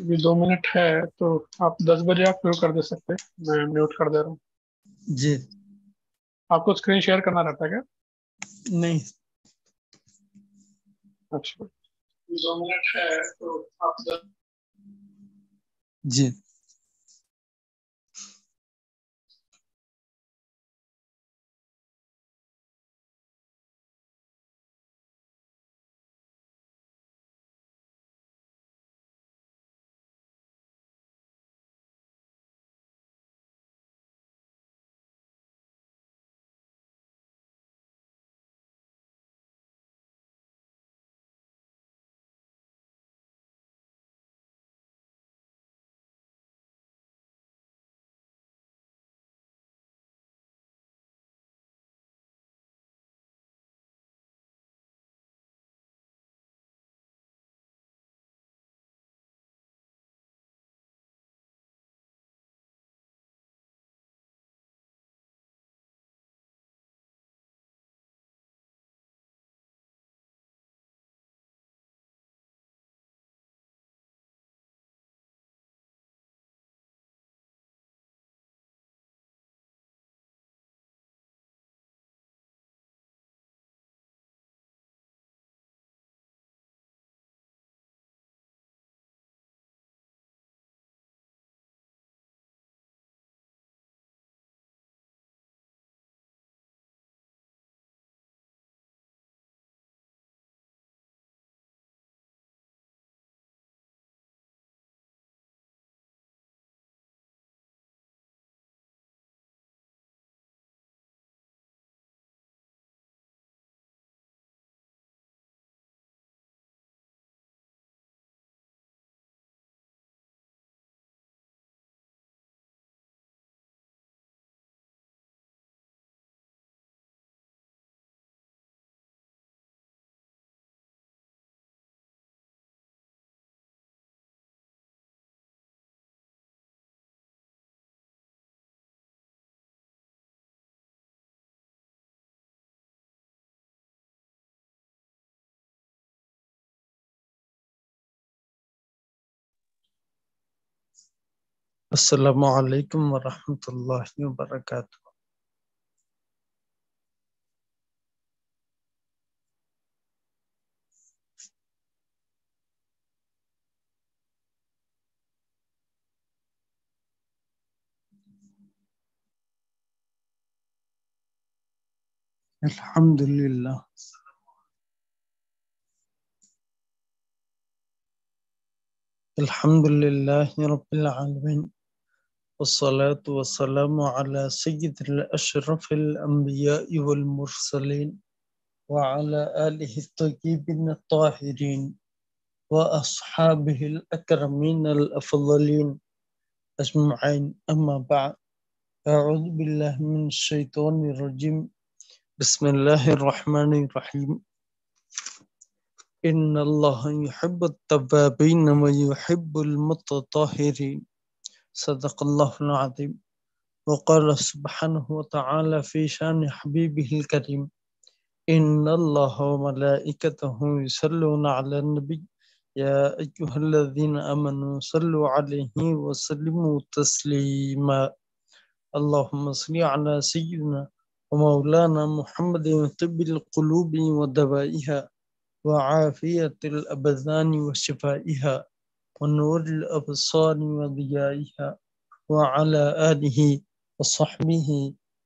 अभी दो मिनट है तो आप दस बजे आप शुरू कर दे सकते मैं म्यूट कर दे रहा हूँ जी आपको स्क्रीन शेयर करना रहता है क्या नहीं अच्छा दो मिनट है तो आप दस... जी السلام عليكم ورحمة الله وبركاته الحمد لله الحمد لله رب العالمين والصلاة والسلام على سيد الأشرف الأنبياء والمرسلين وعلى آله الطيبين الطاهرين وأصحابه الأكرمين الأفضلين أجمعين أما بعد أعوذ بالله من الشيطان الرجيم بسم الله الرحمن الرحيم إن الله يحب التوابين ويحب المتطهرين صدق الله العظيم وقال سبحانه وتعالى في شان حبيبه الكريم إن الله وملائكته يصلون على النبي يا أيها الذين آمنوا صلوا عليه وسلموا تسليما اللهم صل على سيدنا ومولانا محمد طب القلوب ودوائها وعافية الأبدان وشفائها ونور الأبصار وضيائها وعلى آله وصحبه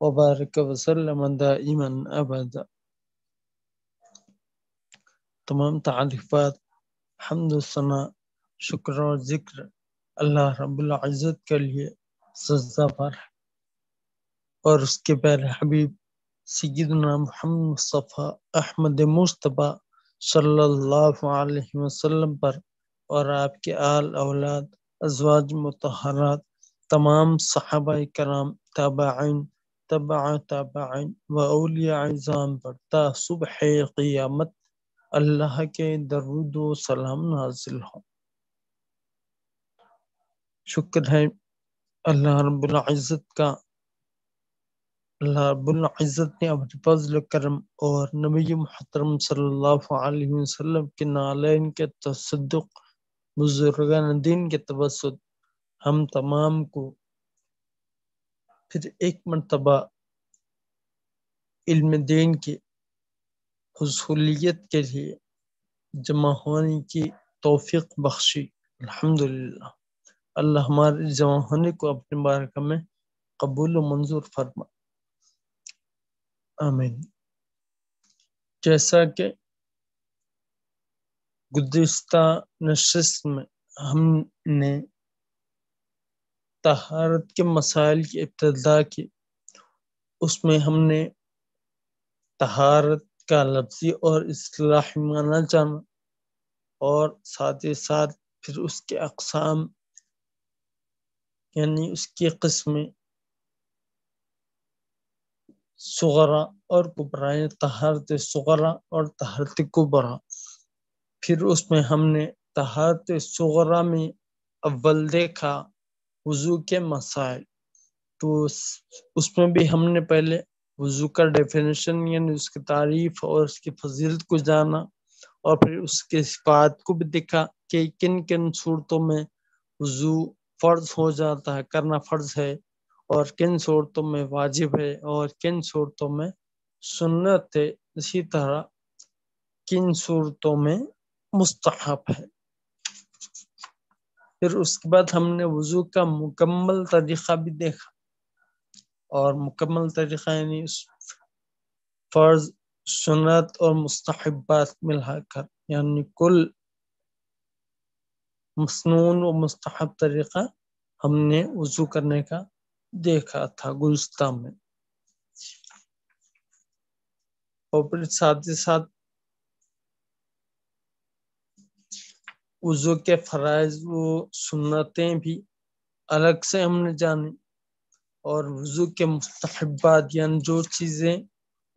وبارك وسلم دائما أبدا تمام تعريفات حمد الصنع شكر وذكر الله رب العزة كليه سزا فرح اور اس کے پیارے حبیب سیدنا محمد صفحہ احمد مصطفیٰ صلى الله عليه وسلم پر और आपके आल औलाद अजवाज मतहरात तमाम सहाबा कराम तबाइन तबा तबाइन वलियाज़ाम पढ़ता सुबह क़ियामत अल्लाह के दरुद सलाम नाजिल हो शुक्र है अल्लाह रब्ज़त का अल्लाह रब्ज़त ने अपने फजल करम और नबी महतरम सल्लल्लाहु अलैहि वसल्लम के नालैन के तसद्दुक़ बुजुर्गान दिन के तवसत हम तमाम को फिर एक मरतबा इल्म दीन की हसूलियत के लिए जमा होने की तोफ़ी बख्शी अल्हम्दुलिल्लाह अल्लाह हमारे जमा होने को अपने बारक में कबूल मंजूर फरमा आमीन जैसा कि गुजशत नशस्त में हमने तहारत के मसाइल की इब्तदा की उसमें हमने तहारत का लफ्जी और असलाह माना जाना और साथ ही साथ फिर उसके अकसाम यानी उसकी कस्में सगरा और कुबरा तहारत सगरा और तहारत कुबरा फिर उसमें हमने तहारत सगरा में अव्वल देखा वज़ू के मसाइल तो उसमें भी हमने पहले वज़ू का डेफिनेशन यानी उसकी तारीफ और उसकी फजीलत को जाना और फिर उसके सिफात को भी देखा कि किन किन सूरतों में वज़ू फ़र्ज हो जाता है करना फ़र्ज है और किन सूरतों में वाजिब है और किन सूरतों में सुन्नत है इसी तरह किन सूरतों में मुस्तहब है फिर उसके बाद हमने वजू का मुकम्मल तरीक़ा भी देखा और मुकम्मल तरीक़ा यानी फ़र्ज सुनत और मुस्तहबात मिलाकर यानी कुल मसनून व मुस्तहब तरीक़ा हमने वजू करने का देखा था गुलस्ता में और फिर साथ ही साथ वज़ू के फ़रज़ वो सुन्नतें भी अलग से हमने जानी और वज़ू के मुस्तहबात यानि जो चीज़ें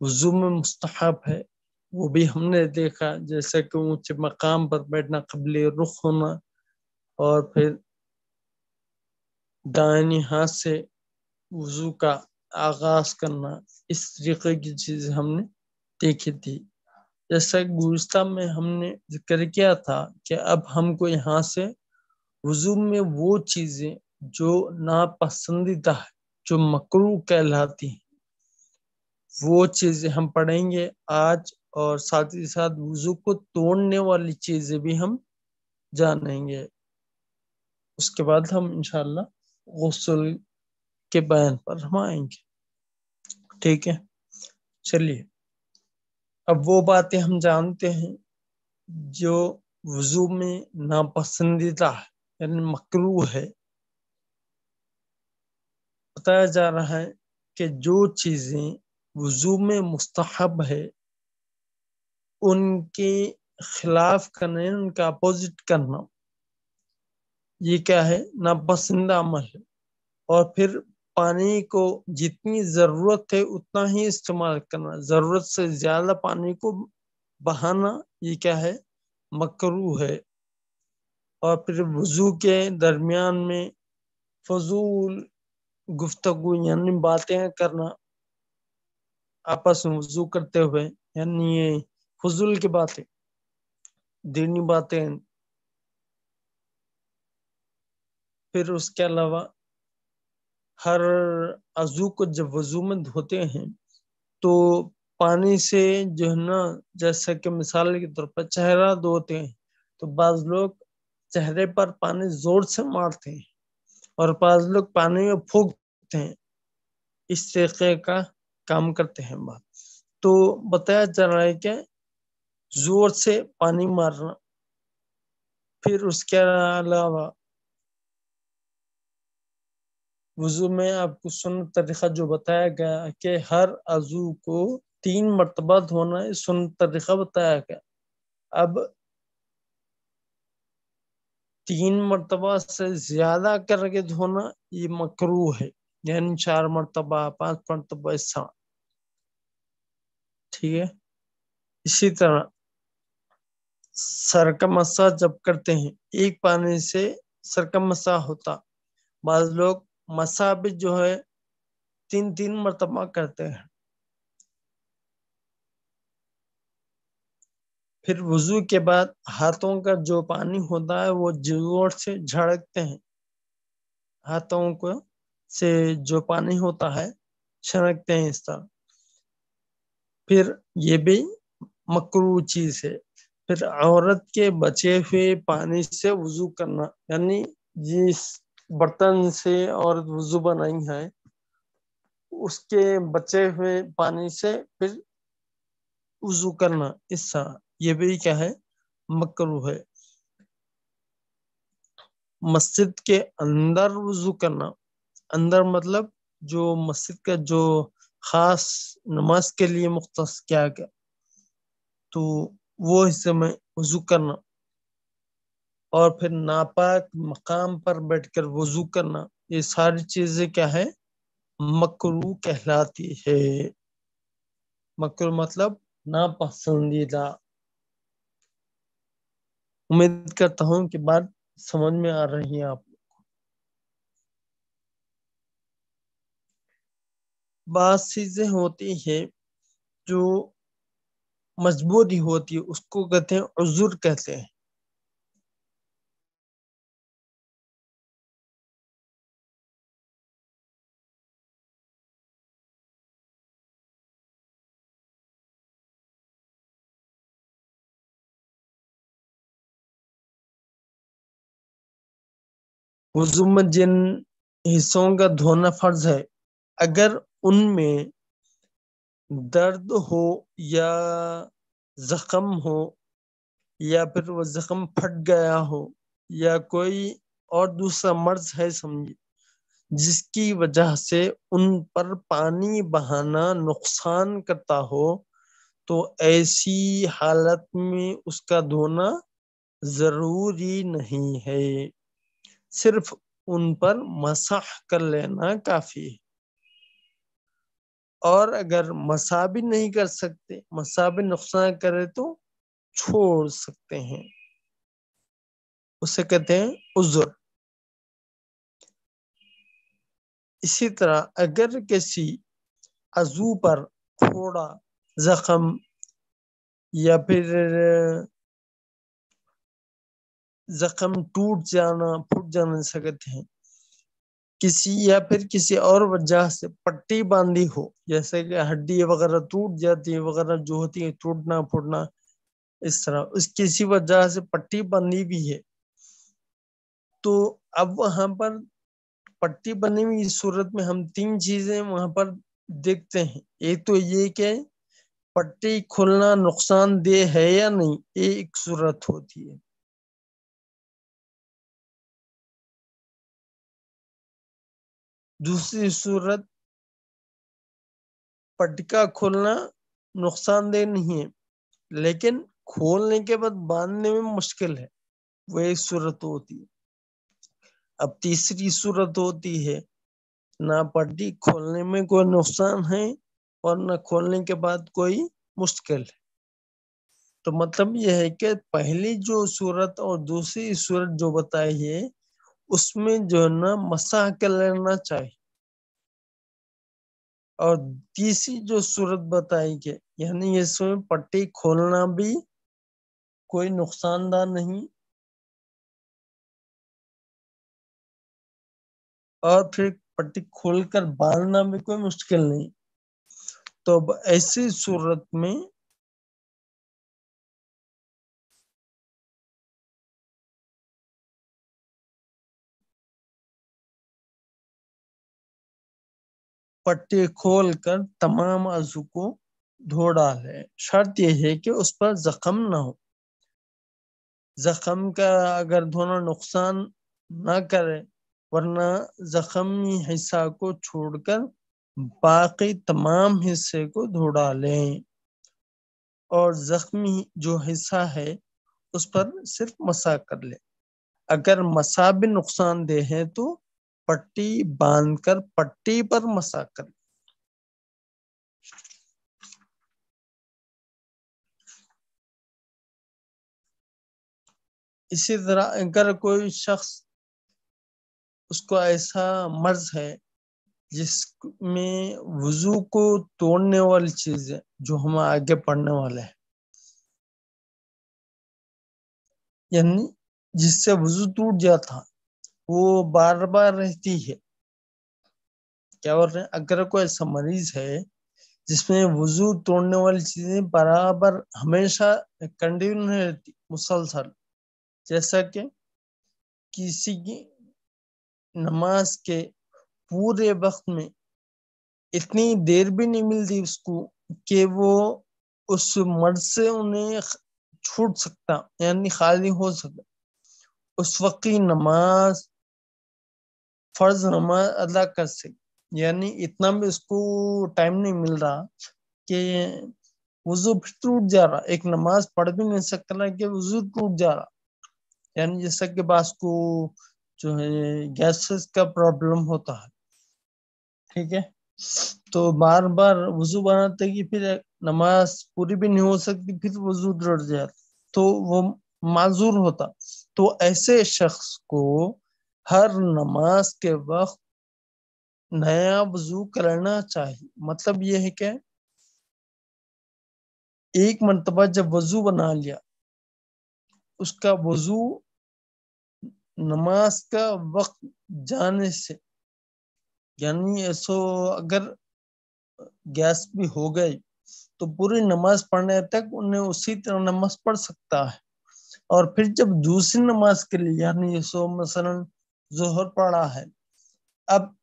वज़ू में मुस्तहब है वो भी हमने देखा जैसे कि ऊंचे मकाम पर बैठना कबले रुख होना और फिर दायनी हाथ से वज़ू का आगाज करना इस तरीके की चीज़ हमने देखी थी जैसा गुजस्ता में हमने जिक्र किया था कि अब हमको यहाँ से वजू में वो चीज़ें जो नापसंदीदा है जो मकरू कहलाती हैं वो चीज़ें हम पढ़ेंगे आज और साथ ही साथ वजू को तोड़ने वाली चीज़ें भी हम जानेंगे उसके बाद हम इनशाला गसल के बयान पर हम आएंगे ठीक है चलिए अब वो बातें हम जानते हैं जो वजू में नापसंदीदा है यानी मकरू है बताया जा रहा है कि जो चीज़ें वजू में मुस्तहब है उनके खिलाफ करने उनका अपोजिट करना ये क्या है नापसंद अमल है और फिर पानी को जितनी ज़रूरत है उतना ही इस्तेमाल करना ज़रूरत से ज़्यादा पानी को बहाना ये क्या है मकरू है और फिर वजू के दरमियान में फजूल गुफ्तगु यानी बातें करना आपस में वजू करते हुए यानी ये फजूल की बातें दीनी बातें फिर उसके अलावा हर अजू को जब वजू में धोते हैं तो पानी से जो है ना जैसा कि मिसाल के तौर पर चेहरा धोते हैं तो बाज लोग चेहरे पर पानी जोर से मारते हैं और बाज लोग पानी में फूकते हैं इस तरीके का काम करते हैं बात तो बताया जा रहा है कि जोर से पानी मारना फिर उसके अलावा वजू में आपको सुन तरीका जो बताया गया कि हर अजू को तीन मरतबा धोना सुन तरीका बताया गया अब तीन मरतबा से ज्यादा करके धोना ये मकरू है यानी चार मरतबा पांच मरतबा इस ठीक है इसी तरह सर का मसा जब करते हैं एक पानी से सर का मसा होता बाद लोग मसाब जो है तीन तीन मरतबा करते हैं फिर वजू के बाद हाथों का जो पानी होता है वो जोर से झड़कते हैं हाथों को से जो पानी होता है छड़कते हैं इस तरह फिर ये भी मकरू चीज है फिर औरत के बचे हुए पानी से वजू करना यानी जिस बर्तन से और वजू बनाई है उसके बचे हुए पानी से फिर वजू करना इसका ये भी क्या है मकरू है मस्जिद के अंदर वजू करना अंदर मतलब जो मस्जिद का जो खास नमाज के लिए मुख्त किया गया तो वो हिस्से में वजू करना और फिर नापाक मकाम पर बैठकर वजू करना ये सारी चीजें क्या है मकरू कहलाती है मकर मतलब नापसंदीदा उम्मीद करता हूं कि बात समझ में आ रही है आप बात चीजें होती है जो मजबूरी होती है उसको कहते हैं उजुर कहते हैं वजू में जिन हिस्सों का धोना फर्ज है अगर उनमें दर्द हो या जख्म हो या फिर वो जख्म फट गया हो या कोई और दूसरा मर्ज है समझिए जिसकी वजह से उन पर पानी बहाना नुकसान करता हो तो ऐसी हालत में उसका धोना जरूरी नहीं है सिर्फ उन पर मसाह कर लेना काफी है और अगर मसा भी नहीं कर सकते मसा भी नुकसान करे तो छोड़ सकते हैं उसे कहते हैं उजुर इसी तरह अगर किसी अजू पर थोड़ा जख्म या फिर जख्म टूट जाना फूट जाना सकते हैं किसी या फिर किसी और वजह से पट्टी बांधी हो जैसे कि हड्डी वगैरह टूट जाती है वगैरह जो होती है टूटना फूटना इस तरह उस किसी वजह से पट्टी बांधी भी है तो अब वहां पर पट्टी बनी हुई सूरत में हम तीन चीजें वहां पर देखते हैं एक तो ये कि पट्टी खोलना देह है या नहीं ये एक सूरत होती है दूसरी सूरत पटका खोलना नुकसानदेह नहीं है लेकिन खोलने के बाद बांधने में मुश्किल है वो एक सूरत होती है अब तीसरी सूरत होती है ना पट्टी खोलने में कोई नुकसान है और ना खोलने के बाद कोई मुश्किल है तो मतलब यह है कि पहली जो सूरत और दूसरी सूरत जो बताई है उसमें जो है ना मसा के लेना चाहिए और तीसरी जो सूरत बताई गई यानी इसमें पट्टी खोलना भी कोई नुकसानदार नहीं और फिर पट्टी खोलकर बांधना भी कोई मुश्किल नहीं तो अब ऐसी सूरत में पट्टे खोल कर तमाम आजू को धो डाले शर्त यह है कि उस पर जख्म ना हो जख्म का अगर धोना नुकसान ना करे वरना जख्मी हिस्सा को छोड़कर बाकी तमाम हिस्से को धो डालें और जख्मी जो हिस्सा है उस पर सिर्फ मसा कर ले अगर मसा भी नुकसान दे है तो पट्टी बांधकर पट्टी पर मसा कर इसी तरह अगर कोई शख्स उसको ऐसा मर्ज है जिसमें वजू को तोड़ने वाली चीज है जो हम आगे पढ़ने वाले हैं यानी जिससे वजू टूट जाता वो बार बार रहती है क्या बोल रहे हैं अगर कोई ऐसा मरीज है जिसमें वजू तोड़ने वाली चीजें बराबर हमेशा कंटिन्यू रहती मुसलसल जैसा कि किसी की नमाज के पूरे वक्त में इतनी देर भी नहीं मिलती उसको कि वो उस मर्द से उन्हें छूट सकता यानी खाली हो सकता उस वक्त की नमाज फर्ज नमाज अदा कर सके यानी इतना भी उसको टाइम नहीं मिल रहा कि वजू टूट जा रहा एक नमाज पढ़ भी नहीं सकता रहा कि वजू टूट जा रहा यानी जैसा कि बास को जो है गैसेस का प्रॉब्लम होता है ठीक है तो बार बार वजू बनाते कि फिर नमाज पूरी भी नहीं हो सकती फिर वजू टूट जाता तो वो माजूर होता तो ऐसे शख्स को हर नमाज के वक्त नया वजू करना चाहिए मतलब यह है कि एक मरतबा जब वजू बना लिया उसका वजू नमाज का वक्त जाने से यानी ऐसो अगर गैस भी हो गई तो पूरी नमाज पढ़ने तक उन्हें उसी तरह नमाज पढ़ सकता है और फिर जब दूसरी नमाज के लिए यानी ऐसो मसलन जहर पढ़ा है अब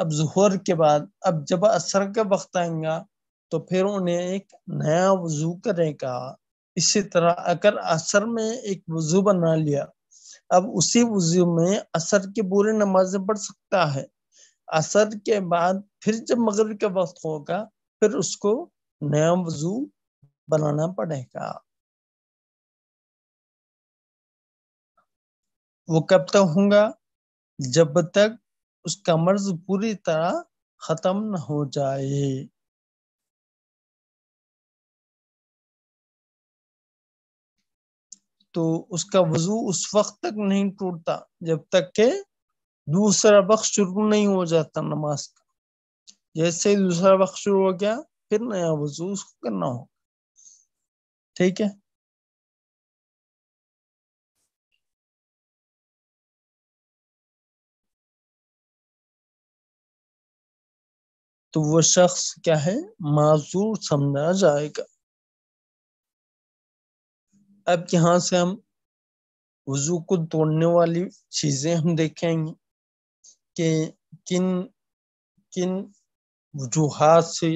अब जहर के बाद अब जब असर का वक्त आएगा तो फिर उन्हें एक नया वजू करने का इसी तरह अगर असर में एक वजू बना लिया अब उसी वजू में असर की पूरी नमाजें पढ़ सकता है असर के बाद फिर जब मगरब का वक्त होगा फिर उसको नया वजू बनाना पड़ेगा वो कब तक होगा जब तक उसका मर्ज पूरी तरह खत्म न हो जाए तो उसका वजू उस वक्त तक नहीं टूटता जब तक के दूसरा वक्त शुरू नहीं हो जाता नमाज का जैसे दूसरा वक्त शुरू हो गया फिर नया वजू उसको करना होगा ठीक है तो वो शख्स क्या है माजूर समझा जाएगा अब यहां से हम वजू को तोड़ने वाली चीजें हम देखेंगे कि किन किन वजूहत से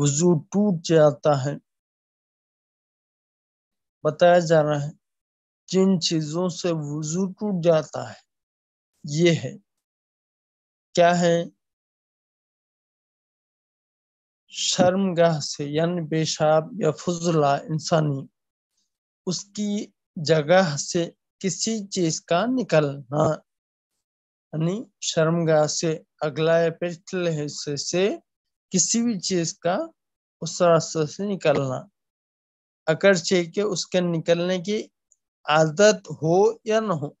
वजू टूट जाता है बताया जा रहा है जिन चीजों से वजू टूट जाता है ये है क्या है शर्मगाह से यानी पेशाब या फजला इंसानी उसकी जगह से किसी चीज का निकलना यानी शर्मगाह से अगला या पिछले हिस्से से किसी भी चीज का उस रास्ते से निकलना अगर चाहिए उसके निकलने की आदत हो या ना हो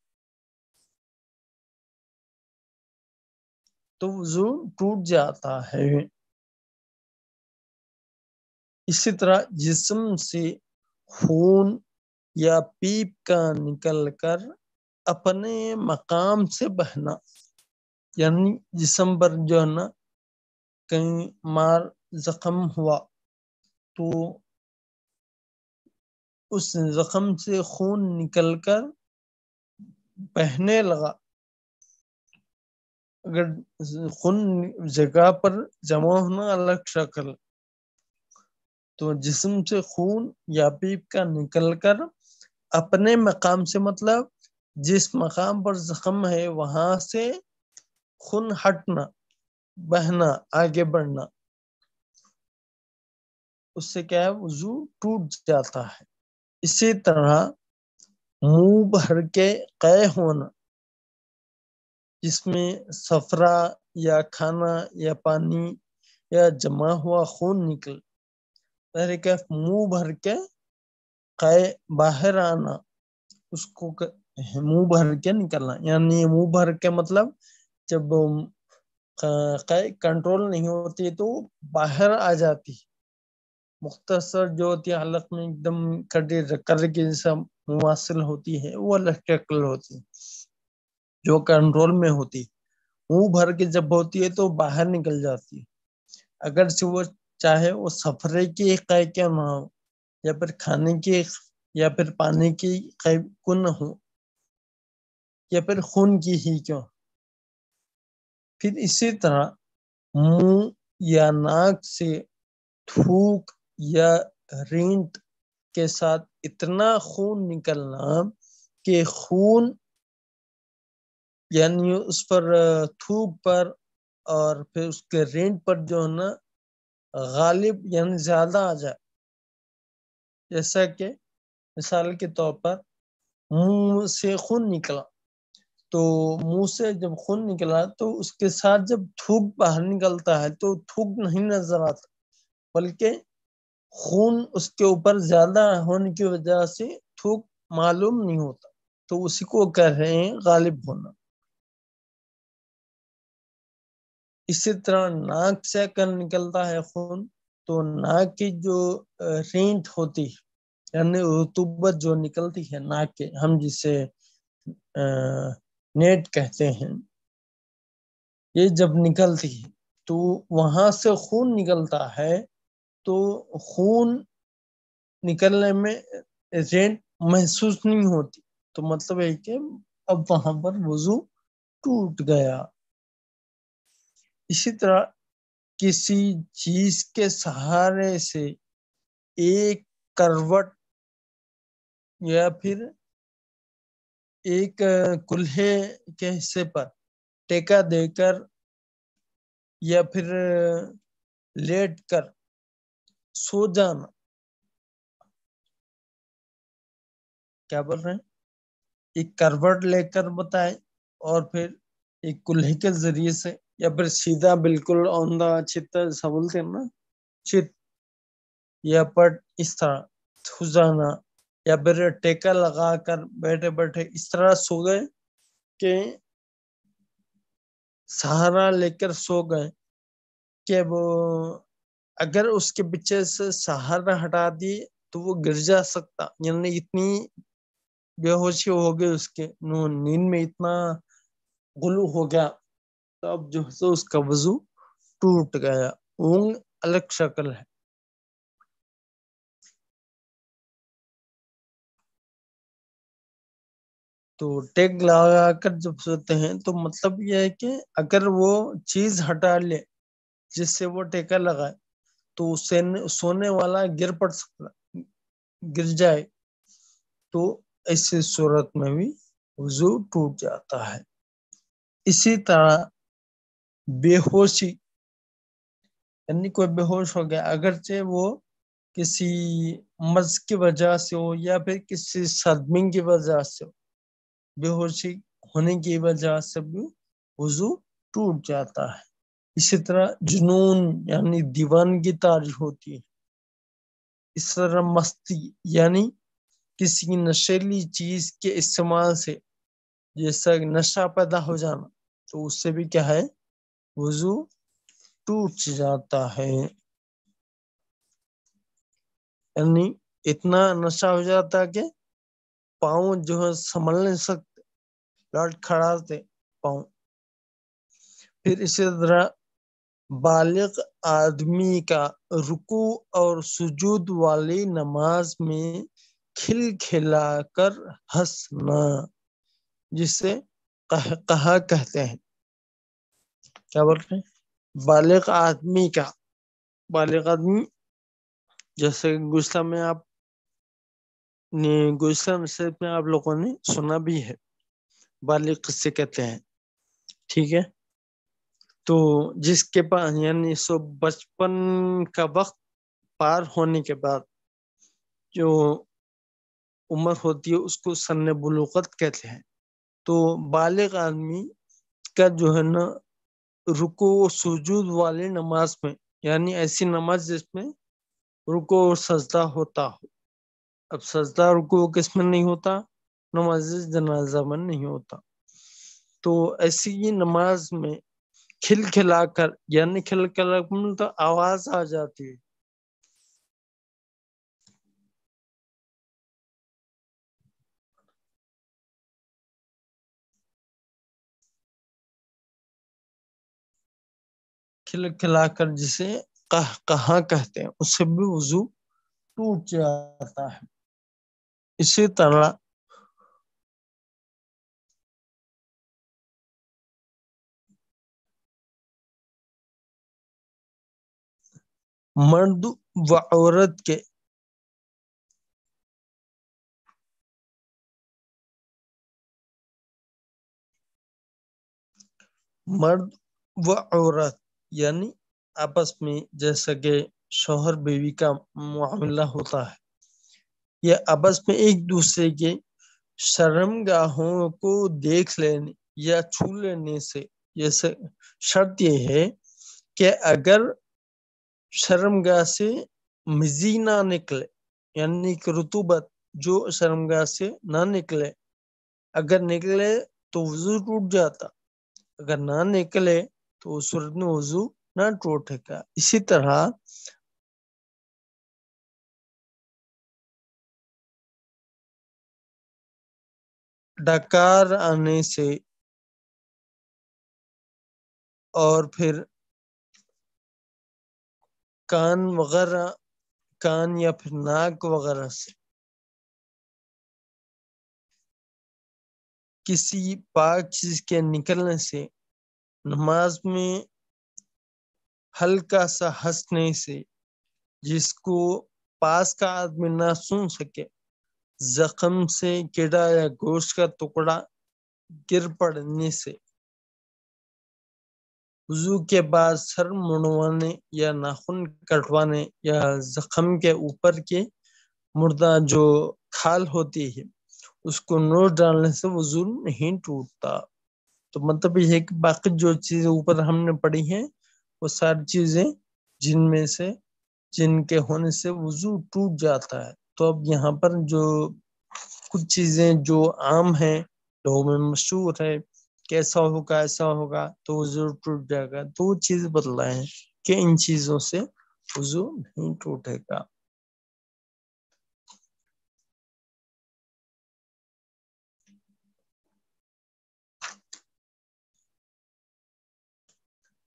तो वजू टूट जाता है इसी तरह जिस्म से खून या पीप का निकलकर अपने मकाम से बहना यानी जिसम पर जो है ना कहीं मार जख्म हुआ तो उस जख्म से खून निकलकर बहने लगा अगर खून जगह पर जमा होना अलग शक्ल तो जिसम से खून या पीप का निकलकर अपने मकाम से मतलब जिस मकाम पर जख्म है वहां से खून हटना बहना आगे बढ़ना उससे क्या है वजू टूट जाता है इसी तरह मुंह भर के कै होना जिसमें सफरा या खाना या पानी या जमा हुआ खून निकल तरीके मुंह भर के कहे बाहर आना उसको मुंह भर के निकलना यानी मुंह भर के मतलब जब कै कंट्रोल नहीं होती तो बाहर आ जाती मुख्तसर जो होती है हलक में एकदम कटर कर के जैसा मुासिल होती है वो इलेक्ट्रिकल होती है जो कंट्रोल में होती मुंह भर के जब होती है तो बाहर निकल जाती है अगर से वो चाहे वो सफरे की कै क्यों ना हो या फिर खाने की या फिर पानी की इकाई क्यों ना हो या फिर खून की ही क्यों फिर इसी तरह मुंह या नाक से थूक या रिंट के साथ इतना खून निकलना कि खून यानी उस पर थूक पर और फिर उसके रेंट पर जो है ना गालिब यानी ज़्यादा आ जाए जैसा कि मिसाल के तौर पर मुंह से खून निकला तो मुंह से जब खून निकला तो उसके साथ जब थूक बाहर निकलता है तो थूक नहीं नजर आता बल्कि खून उसके ऊपर ज्यादा होने की वजह से थूक मालूम नहीं होता तो उसी को कह रहे हैं गालिब होना इसी तरह नाक से अगर निकलता है खून तो नाक की जो रेंट होती है यानी रुतुबत जो निकलती है नाक के हम जिसे नेट कहते हैं ये जब निकलती है तो वहां से खून निकलता है तो खून निकलने में रेंट महसूस नहीं होती तो मतलब है कि अब वहां पर वजू टूट गया इसी तरह किसी चीज के सहारे से एक करवट या फिर एक कुल्हे के हिस्से पर टेका देकर या फिर लेट कर सो जाना क्या बोल रहे हैं एक करवट लेकर बताए और फिर एक कुल्हे के जरिए से या फिर सीधा बिल्कुल ऑन द चित्त ऐसा बोलते हैं ना चित या पट इस तरह सुजाना या फिर टेका लगा कर बैठे बैठे इस तरह सो गए कि सहारा लेकर सो गए कि वो अगर उसके पीछे से सहारा हटा दी तो वो गिर जा सकता यानी इतनी बेहोशी हो गई उसके नींद में इतना गुलू हो गया तब जो है सो उसका वजू टूट गया ऊंग अलग शक्ल है तो टेग लगाकर जब सोते हैं तो मतलब यह है कि अगर वो चीज हटा ले जिससे वो टेका लगाए तो उसे सोने वाला गिर पड़ सकता गिर जाए तो ऐसे सूरत में भी वजू टूट जाता है इसी तरह बेहोशी यानी कोई बेहोश हो गया अगरचे वो किसी मर्ज की वजह से हो या फिर किसी सदमे की वजह से हो बेहोशी होने की वजह से भी वजू टूट जाता है इसी तरह जुनून यानी दीवान की तारी होती है इस तरह मस्ती यानी किसी नशेली चीज के इस्तेमाल से जैसा नशा पैदा हो जाना तो उससे भी क्या है वजू टूट जाता है यानी इतना नशा हो जाता कि पाओ जो है संभल नहीं सकते लट खड़ा थे पाँव फिर इसी तरह बालिक आदमी का रुकू और सुजूद वाली नमाज में खिल खिला कर हंसना जिसे कह, कहा कहते हैं क्या बोल रहे हैं बालिक आदमी का बालिक आदमी जैसे गुस्सा में आप गुस्सा नसीब में आप लोगों ने सुना भी है बालिक किससे कहते हैं ठीक है तो जिसके पास यानी सो बचपन का वक्त पार होने के बाद जो उम्र होती है उसको सन्न बलूकत कहते हैं तो बालिक आदमी का जो है ना रुको सुजूद वाले नमाज में यानी ऐसी नमाज जिसमें रुको और सजदा होता हो अब सजदा रुको किस में नहीं होता नमाज जनाजा में नहीं होता तो ऐसी नमाज में खिल खिलाकर यानी खिल खिला मतलब तो आवाज आ जाती है खिलखिलाकर जिसे कह कहा कहते हैं उससे भी वजू टूट जाता है इसी तरह मर्द व औरत के मर्द व औरत यानी आपस में जैसा कि शोहर बीवी का मामला होता है यह आपस में एक दूसरे के शर्मगाहों को देख लेने या छू लेने से जैसे शर्त यह है कि अगर शर्मगाह से मिजी ना निकले यानी कि रुतुबत जो शर्मगाह से ना निकले अगर निकले तो वजू टूट जाता अगर ना निकले तो सूरत में वजू न टूटेगा इसी तरह डकार आने से और फिर कान वगैरह कान या फिर नाक वगैरह से किसी पाक चीज के निकलने से नमाज में हल्का सा हंसने से जिसको पास का आदमी ना सुन सके जख्म से कीड़ा या गोश्त का टुकड़ा गिर पड़ने से वजू के बाद सर मुड़वाने या नाखून कटवाने या जख्म के ऊपर के मुर्दा जो खाल होती है उसको नोट डालने से वजू नहीं टूटता तो मतलब ये है कि बाकी जो चीजें ऊपर हमने पढ़ी हैं वो सारी चीजें जिनमें से जिनके होने से वजू टूट जाता है तो अब यहाँ पर जो कुछ चीजें जो आम हैं लोगों में मशहूर है कैसा होगा ऐसा होगा तो वजू टूट जाएगा तो वो चीज बदलाए हैं कि इन चीजों से वजू नहीं टूटेगा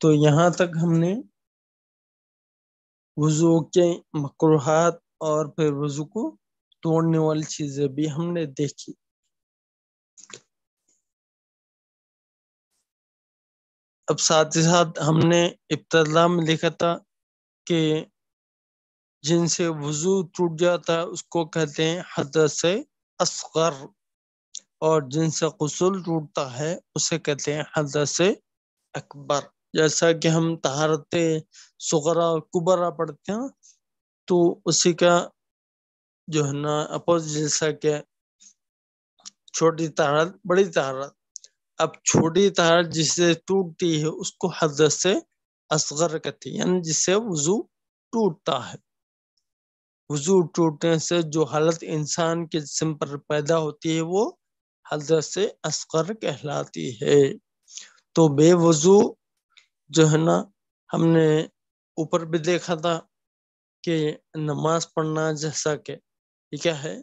तो यहाँ तक हमने वजू के मकरूहत और फिर वजू को तोड़ने वाली चीजें भी हमने देखी अब साथ ही साथ हमने इब्तदा में लिखा था कि जिनसे वजू टूट जाता है उसको कहते हैं हद से असगर और जिनसे गसल टूटता है उसे कहते हैं हद से अकबर जैसा कि हम तहारते सुगरा कुबरा पढ़ते हैं तो उसी का जो है ना अपोज जैसा कि छोटी तहारत बड़ी तहारत अब छोटी तहारत जिससे टूटती है उसको हद से असगर कहते हैं यानी जिससे वजू टूटता है वजू टूटने से जो हालत इंसान के जिसम पर पैदा होती है वो हद से असगर कहलाती है तो बेवजू जो है ना हमने ऊपर भी देखा था कि नमाज पढ़ना जैसा के ये क्या है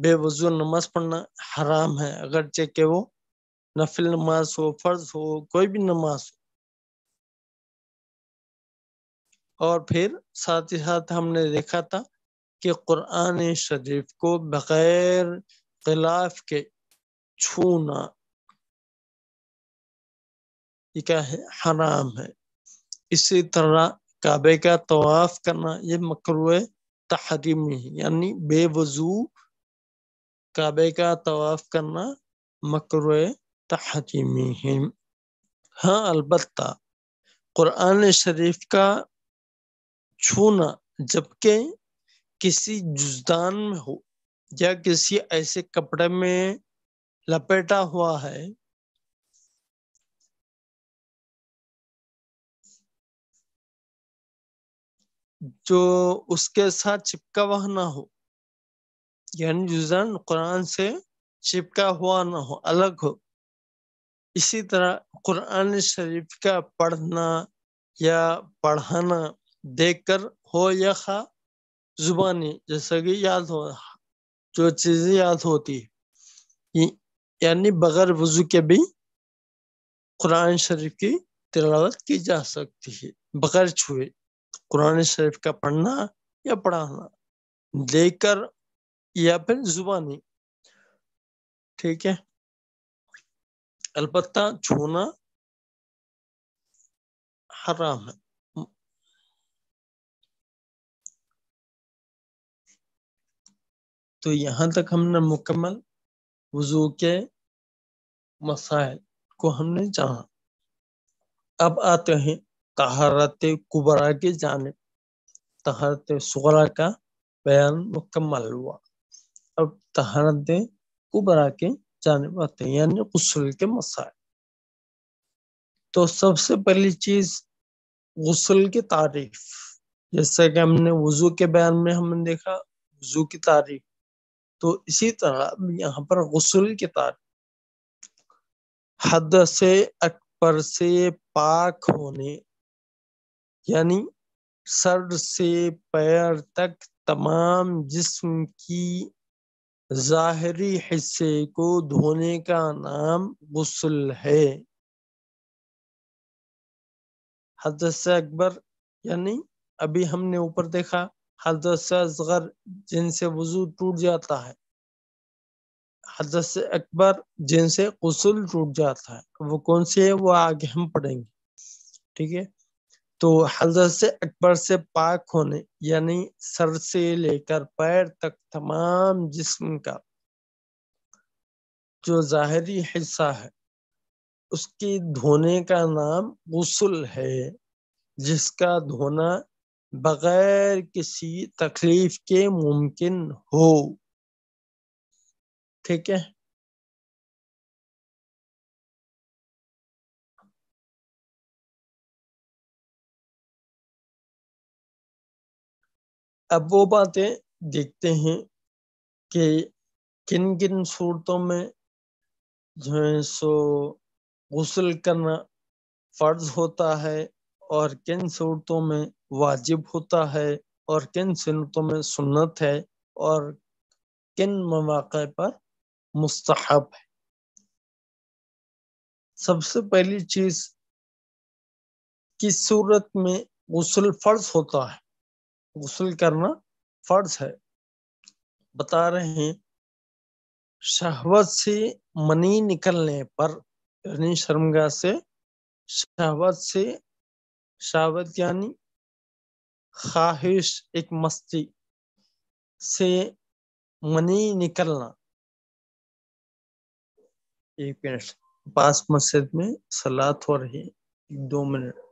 बेवजू नमाज पढ़ना हराम है अगर चेके वो नफिल नमाज हो फर्ज हो कोई भी नमाज हो और फिर साथ ही साथ हमने देखा था कि कुरान शरीफ को बगैर खिलाफ के छूना ये क्या है हराम है इसी तरह काबे का तवाफ करना ये मकरू तहरीमी है यानी बेवजू काबे का तवाफ करना मकरू तहरीमी है हाँ अलबत् कुरान शरीफ का छूना जबकि किसी जुजदान में हो या किसी ऐसे कपड़े में लपेटा हुआ है जो उसके साथ चिपका हुआ ना हो यानी जुजान कुरान से चिपका हुआ ना हो अलग हो इसी तरह कुरान शरीफ का पढ़ना या पढ़ाना देखकर हो या खा जुबानी जैसा कि याद हो जो चीजें याद होती है यानी बगैर वजू के भी कुरान शरीफ की तिलावत की जा सकती है बगैर छुए कुरान शरीफ का पढ़ना या पढ़ाना लेकर या फिर जुबानी ठीक है अलबत् छूना हराम है तो यहाँ तक हमने मुकम्मल वजू के मसाइल को हमने जाना अब आते हैं तहारत कुबरा की जानब तहारत सगरा का बयान मुकम्मल हुआ अब तहारत कुबरा के जानब आते हैं यानी गसल के मसाइल तो सबसे पहली चीज गसल की तारीफ जैसा कि हमने वजू के बयान में हमने देखा वजू की तारीफ तो इसी तरह यहाँ पर गसल की तारीफ हद से अकबर से पाक होने यानी सर से पैर तक तमाम जिस्म की ज़ाहरी हिस्से को धोने का नाम गसल है हदस अकबर यानी अभी हमने ऊपर देखा हजरत असगर जिनसे वजू टूट जाता है हदस अकबर जिनसे गसल टूट जाता है वो कौन से है वो आगे हम पढ़ेंगे ठीक है तो हजरत से अकबर से पाक होने यानी सर से लेकर पैर तक तमाम जिस्म का जो ज़ाहरी हिस्सा है उसके धोने का नाम गसल है जिसका धोना बगैर किसी तकलीफ के मुमकिन हो ठीक है अब वो बातें देखते हैं कि किन किन सूरतों में जो है सो गसल करना फ़र्ज होता है और किन सूरतों में वाजिब होता है और किन सूरतों में सुन्नत है और किन मौक़े पर मुस्तहब है सबसे पहली चीज़ किस सूरत में गसल फ़र्ज होता है गुसल करना फर्ज है बता रहे हैं शहवत से मनी निकलने पर यानी शर्मगा से शहवत से शहवत यानी ख्वाहिश एक मस्ती से मनी निकलना एक मिनट पास मस्जिद में सलात हो रही दो मिनट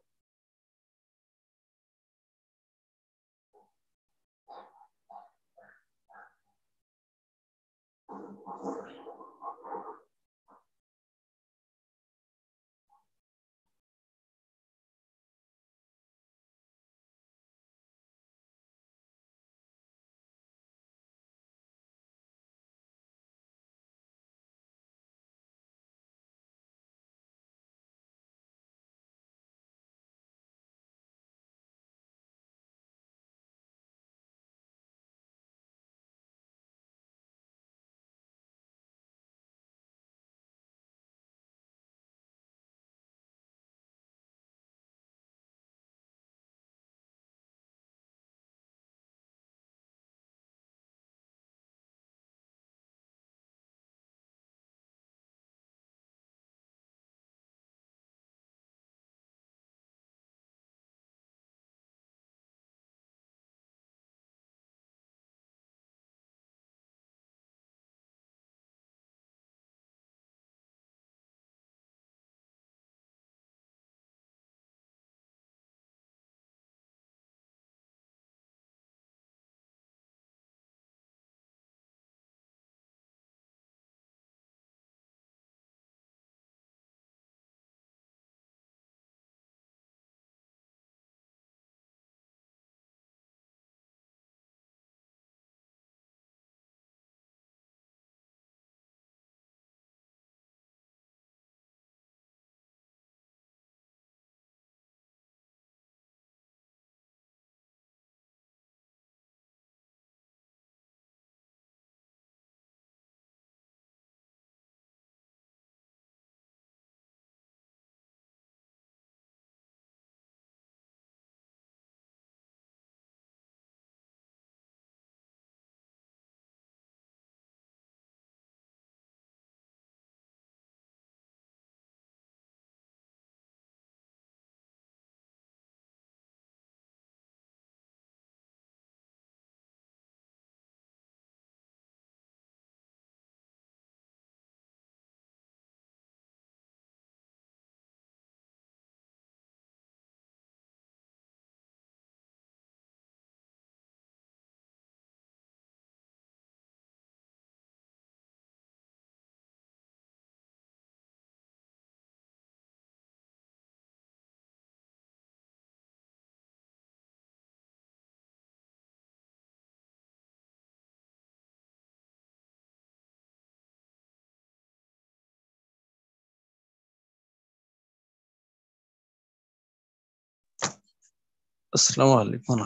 अस्सलाम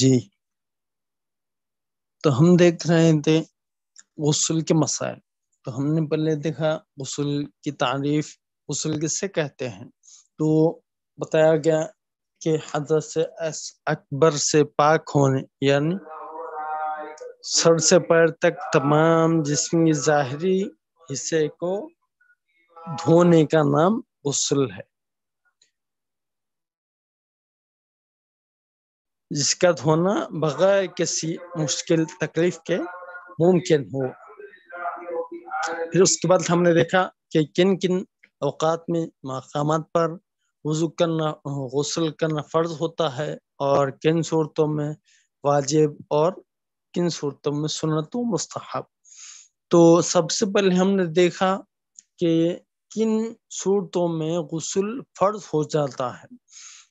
जी तो हम देख रहे थे गसल के मसाइल तो हमने पहले देखा गसल की तारीफ गसल किससे कहते हैं तो बताया गया कि हजरत से अकबर से पाक होने यानी सर से पैर तक तमाम जिसम ज़ाहरी हिस्से को धोने का नाम गसल है जिसका धोना बगैर किसी मुश्किल तकलीफ के मुमकिन हो फिर उसके बाद हमने देखा कि किन किन अवकात में मकाम पर वजू करना गसल करना फ़र्ज होता है और किन सूरतों में वाजिब और किन सूरतों में सुनत मस्तहब तो सबसे पहले हमने देखा कि किन सूरतों में गसल फ़र्ज हो जाता है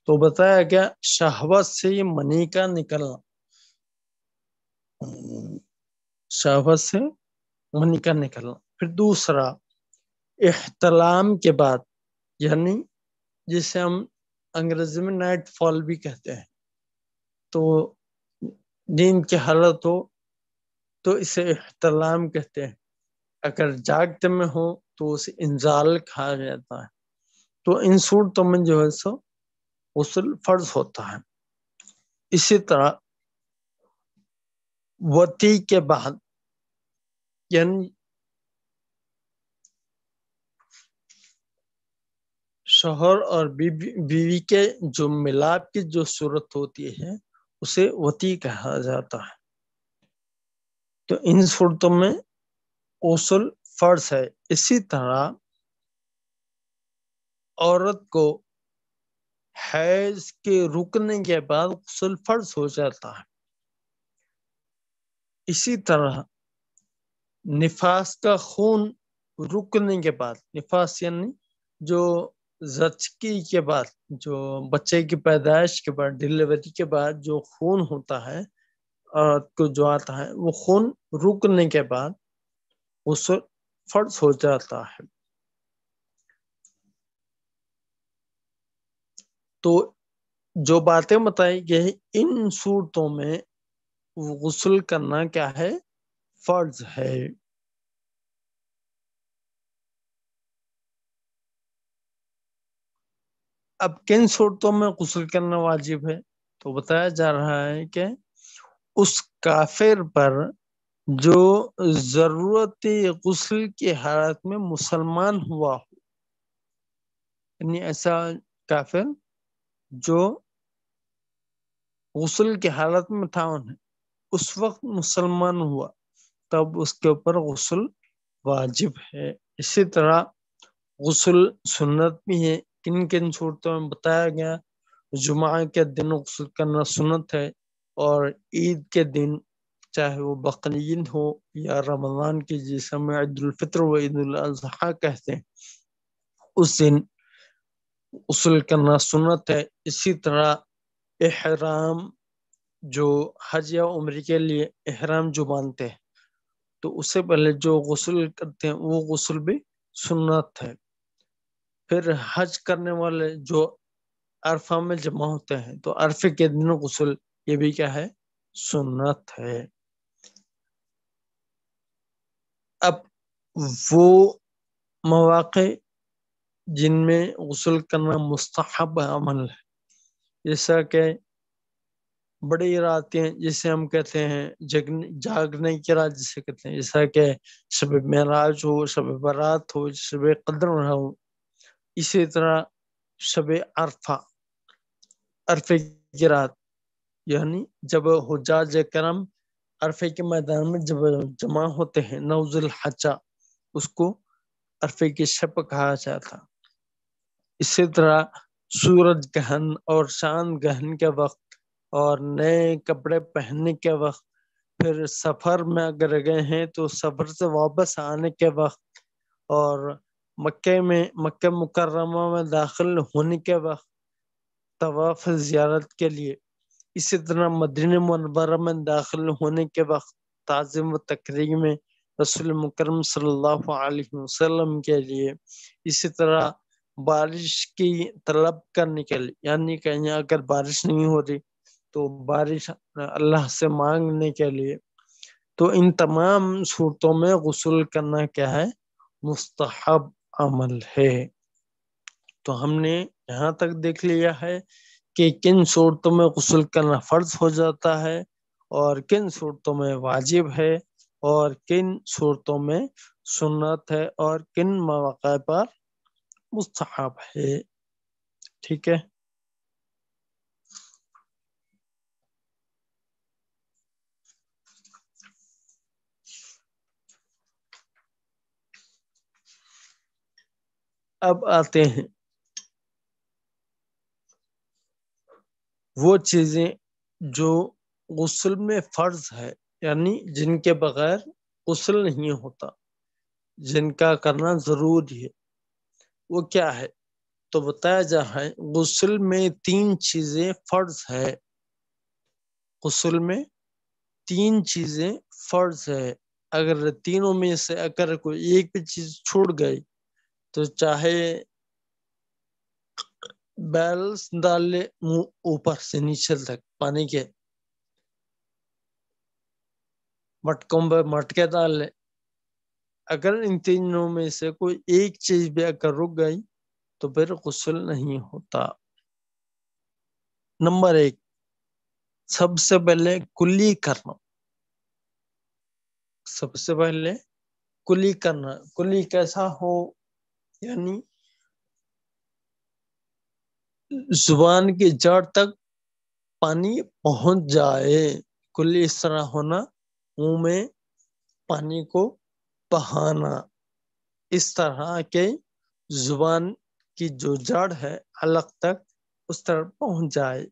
तो बताया गया शहवत से ये मनी का निकलना शहवत से मनी का निकलना फिर दूसरा एहतलाम के बाद यानी जिसे हम अंग्रेजी में नाइट फॉल भी कहते हैं तो नींद की हालत हो तो इसे अहतलाम कहते हैं अगर जागते में हो तो उसे इंजाल कहा जाता है तो इन सूरतों में जो है सो उसल फर्ज होता है इसी तरह वती के बाद यानी और बीवी, बीवी के जो मिलाप की जो सूरत होती है उसे वती कहा जाता है तो इन सूरतों में ओसल फर्ज है इसी तरह औरत को हैज के रुकने के बाद गसल फर्ज हो जाता है इसी तरह निफास का खून रुकने के बाद निफास यानी जो जचकी के बाद जो बच्चे की पैदाइश के बाद डिलीवरी के बाद जो खून होता है औरत को जो आता है वो खून रुकने के बाद उस फर्ज हो जाता है तो जो बातें बताई गई इन सूरतों में गसल करना क्या है फर्ज है अब किन सूरतों में गसल करना वाजिब है तो बताया जा रहा है कि उस काफिर पर जो जरूरत गसल की हालत में मुसलमान हुआ हो यानी ऐसा काफिर जो गसल की हालत में था उन्हें उस वक्त मुसलमान हुआ तब उसके ऊपर गसल वाजिब है इसी तरह गसल सुन्नत भी है किन किन सूरतों में बताया गया जुमा के दिन गसल करना सुन्नत है और ईद के दिन चाहे वो बकरीद हो या रमज़ान की जिसमें ईदालफ़ितर व ईदाजी कहते हैं उस दिन उसल करना सुनत है इसी तरह एहराम जो हज या उम्र के लिए एहराम जो बांधते हैं तो उससे पहले जो गसल करते हैं वो गसल भी सुनत है फिर हज करने वाले जो अरफा में जमा होते हैं तो अरफे के दिनों गसल ये भी क्या है सुन्नत है अब वो मौाक़े जिनमें गसल करना मुस्तहब अमल है जैसा कि बड़ी रातें जिसे हम कहते हैं जगने जागने की रात जिसे कहते हैं जैसा कि शब महराज हो शब बारात हो शब कदर हो इसी तरह शब अरफा अरफे की रात यानी जब हजाज करम अरफे के मैदान में जब जमा होते हैं नवजुल हचा उसको अरफे की शप कहा जाता इसी तरह सूरज गहन और शान गहन के वक्त और नए कपड़े पहनने के वक्त फिर सफ़र में अगर गए हैं तो सफ़र से वापस आने के वक्त और मक्के में मक्के मुकरमा में दाखिल होने के वक्त तवाफ़ ज़्यारत के लिए इसी तरह मदीन मनवरा में दाखिल होने के वक्त ताज़िम व तकरीम में रसूल मुकरम सल्लल्लाहु अलैहि वसल्लम के लिए इसी तरह बारिश की तलब कर निकले यानी कहीं अगर बारिश नहीं हो रही तो बारिश अल्लाह से मांगने के लिए तो इन तमाम सूरतों में गसल करना क्या है मुस्तहब अमल है तो हमने यहाँ तक देख लिया है कि किन सूरतों में गसल करना फ़र्ज हो जाता है और किन सूरतों में वाजिब है और किन सूरतों में सुन्नत है और किन मौक़े पर मुस्तहब है ठीक है अब आते हैं वो चीज़ें जो गसल में फ़र्ज है यानी जिनके बगैर गसल नहीं होता जिनका करना ज़रूरी है वो क्या है तो बताया जा है गसल में तीन चीजें फर्ज है गसल में तीन चीजें फर्ज है अगर तीनों में से अगर कोई एक भी चीज छूट गई तो चाहे बैल्स डाल ले मुंह ऊपर से नीचे तक पानी के मटकों पर मटके डाल ले अगर इन तीनों में से कोई एक चीज भी अगर रुक गई तो फिर गसल नहीं होता नंबर एक सबसे पहले कुली करना सबसे पहले कुली करना कुली कैसा हो यानी जुबान की जड़ तक पानी पहुंच जाए कुली इस तरह होना मुंह में पानी को बहाना इस तरह के जुबान की जो जड़ है अलग तक उस तरह पहुंच जाए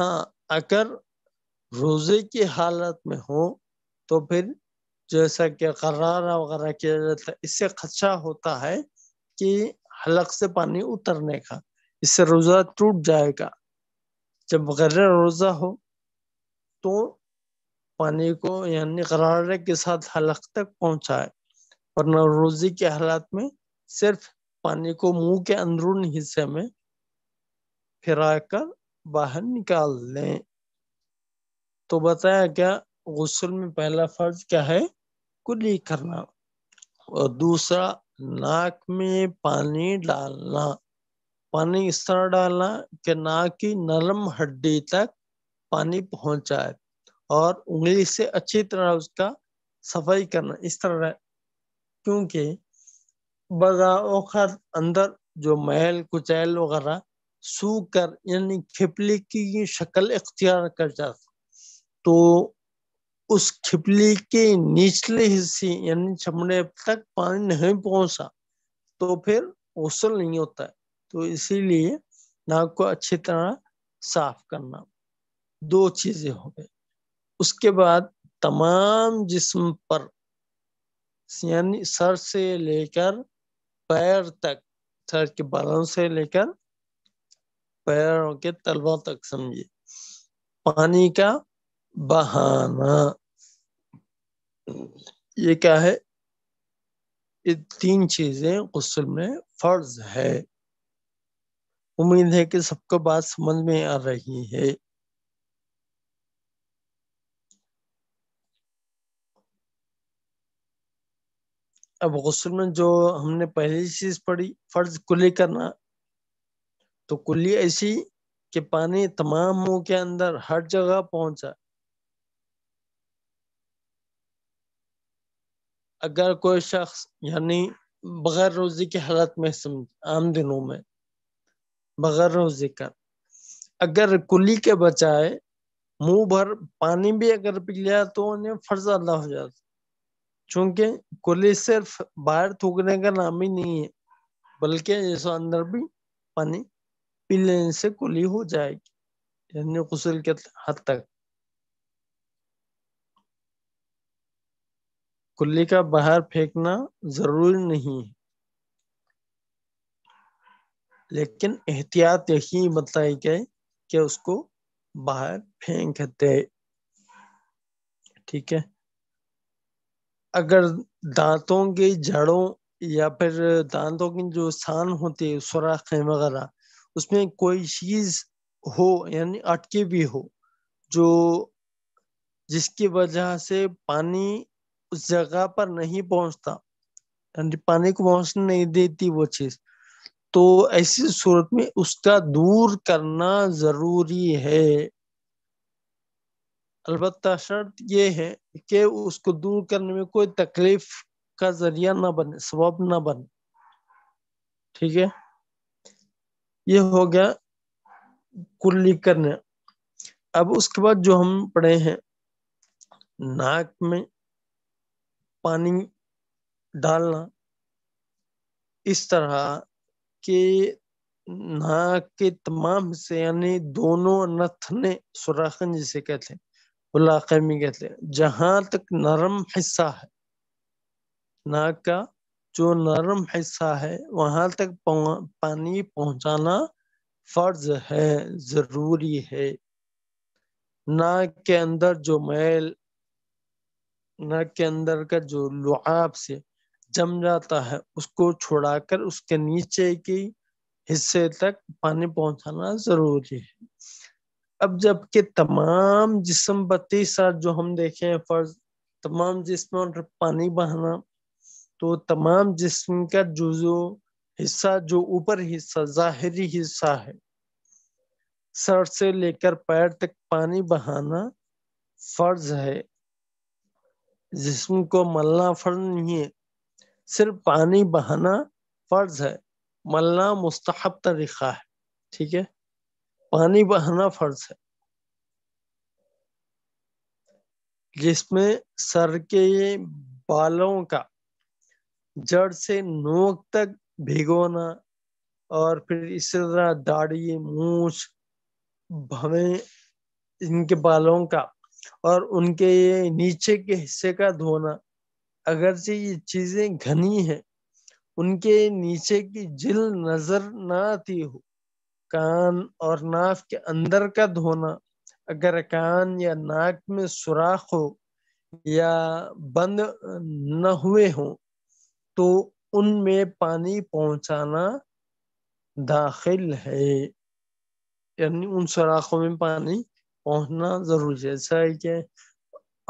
हाँ अगर रोजे की हालत में हो तो फिर जैसा कि करारा वगैरह किया जाता है इससे खदशा होता है कि हलक से पानी उतरने का इससे रोजा टूट जाएगा जब गैर रोजा हो तो पानी को यानी गरारे के साथ हलक तक पहुंचाए वरना रोजी के हालात में सिर्फ पानी को मुंह के अंदरून हिस्से में फिरा कर बाहर निकाल लें तो बताया क्या गसल में पहला फर्ज क्या है कुली करना और दूसरा नाक में पानी डालना पानी इस तरह डालना कि नाक की नरम हड्डी तक पानी पहुंचाए और उंगली से अच्छी तरह उसका सफाई करना इस तरह क्योंकि बजा अंदर जो मैल कुचैल वगैरह सूख कर यानी खिपली की शक्ल इख्तियार कर जाता तो उस खिपली के निचले हिस्से यानी चमड़े तक पानी नहीं पहुंचा तो फिर गसल नहीं होता है तो इसीलिए नाक को अच्छी तरह साफ करना दो चीजें हो गई उसके बाद तमाम जिस्म पर यानी सर से लेकर पैर तक सर के बालों से लेकर पैरों के तलवों तक समझिए पानी का बहाना ये क्या है ये तीन चीजें गसल में फर्ज है उम्मीद है कि सबको बात समझ में आ रही है अब गसल में जो हमने पहली चीज पढ़ी फर्ज कुल्ली करना तो कुल्ली ऐसी कि पानी तमाम मुंह के अंदर हर जगह पहुंचा अगर कोई शख्स यानी बगैर रोजी की हालत में समझ आम दिनों में बगैर रोजी का अगर कुली के बचाए मुंह भर पानी भी अगर पी लिया तो उन्हें फर्ज अदा हो जाता चूंकि कुली सिर्फ बाहर थूकने का नाम ही नहीं है बल्कि इस अंदर भी पानी पी लेने से कुली हो जाएगी यानी गसल के हद तक कुल्ली का बाहर फेंकना जरूरी नहीं है लेकिन एहतियात यही बताई गई कि उसको बाहर फेंक दे ठीक है अगर दांतों के जड़ों या फिर दांतों की जो स्थान होती है सुराखें वगैरह उसमें कोई चीज हो यानी अटके भी हो जो जिसकी वजह से पानी उस जगह पर नहीं पहुंचता यानी पानी को पहुंचने नहीं देती वो चीज तो ऐसी सूरत में उसका दूर करना जरूरी है अलबत् शर्त यह है कि उसको दूर करने में कोई तकलीफ का जरिया ना बने सबब ना बने ठीक है ये हो गया कुल्ली करने अब उसके बाद जो हम पढ़े हैं नाक में पानी डालना इस तरह के नाक के तमाम हिस्से यानी दोनों नथने सुराखन जिसे कहते हैं कैमी कहते हैं जहां तक नरम हिस्सा है नाक का जो नरम हिस्सा है वहां तक पानी पहुंचाना फर्ज है जरूरी है नाक के अंदर जो मैल नाक के अंदर का जो लुआब से जम जाता है उसको छुड़ाकर उसके नीचे की हिस्से तक पानी पहुंचाना जरूरी है अब जबकि तमाम जिसम बत्तीस साल जो हम देखे हैं फर्ज तमाम जिसम और पानी बहाना तो तमाम जिसम का जुजो हिस्सा जो ऊपर हिस्सा जाहरी हिस्सा है सर से लेकर पैर तक पानी बहाना फर्ज है जिसम को मलना फर्ज नहीं है सिर्फ पानी बहाना फर्ज है मलना मुस्तहब तरीका है ठीक है पानी बहाना फर्ज है जिसमें सर के बालों का जड़ से नोक तक भिगोना और फिर इसी तरह दाढ़ी मूछ भवे इनके बालों का और उनके नीचे के हिस्से का धोना अगर से ये चीजें घनी हैं उनके नीचे की जिल नजर ना आती हो कान और नाक के अंदर का धोना अगर कान या नाक में सुराख हो या बंद न हुए हो तो उनमें पानी पहुंचाना दाखिल है यानी उन सुराखों में पानी पहुंचना जरूरी है ऐसा है कि